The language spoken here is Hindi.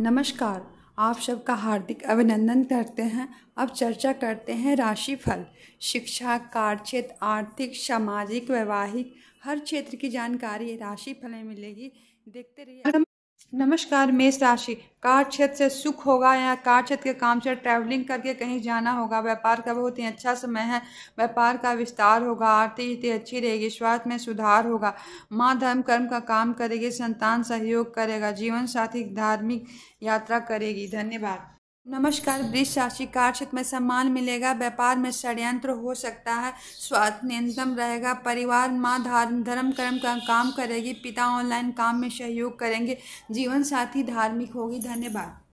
नमस्कार आप सबका हार्दिक अभिनंदन करते हैं अब चर्चा करते हैं राशिफल शिक्षा कार्य क्षेत्र आर्थिक सामाजिक वैवाहिक हर क्षेत्र की जानकारी राशिफल में मिलेगी देखते रहिए नमस्कार मेष राशि कार क्षेत्र से सुख होगा या कार क्षेत्र के काम से ट्रैवलिंग करके कहीं जाना होगा व्यापार का बहुत ही अच्छा समय है व्यापार का विस्तार होगा आर्थिक स्थिति अच्छी रहेगी स्वास्थ्य में सुधार होगा माँ धर्म कर्म का काम करेगी संतान सहयोग करेगा जीवन साथी धार्मिक यात्रा करेगी धन्यवाद नमस्कार वृक्ष राशि कार्य में सम्मान मिलेगा व्यापार में षड्यंत्र हो सकता है स्वास्थ्य न्यूनतम रहेगा परिवार माँ धर्म धर्म कर्म का काम करेगी पिता ऑनलाइन काम में सहयोग करेंगे जीवन साथी धार्मिक होगी धन्यवाद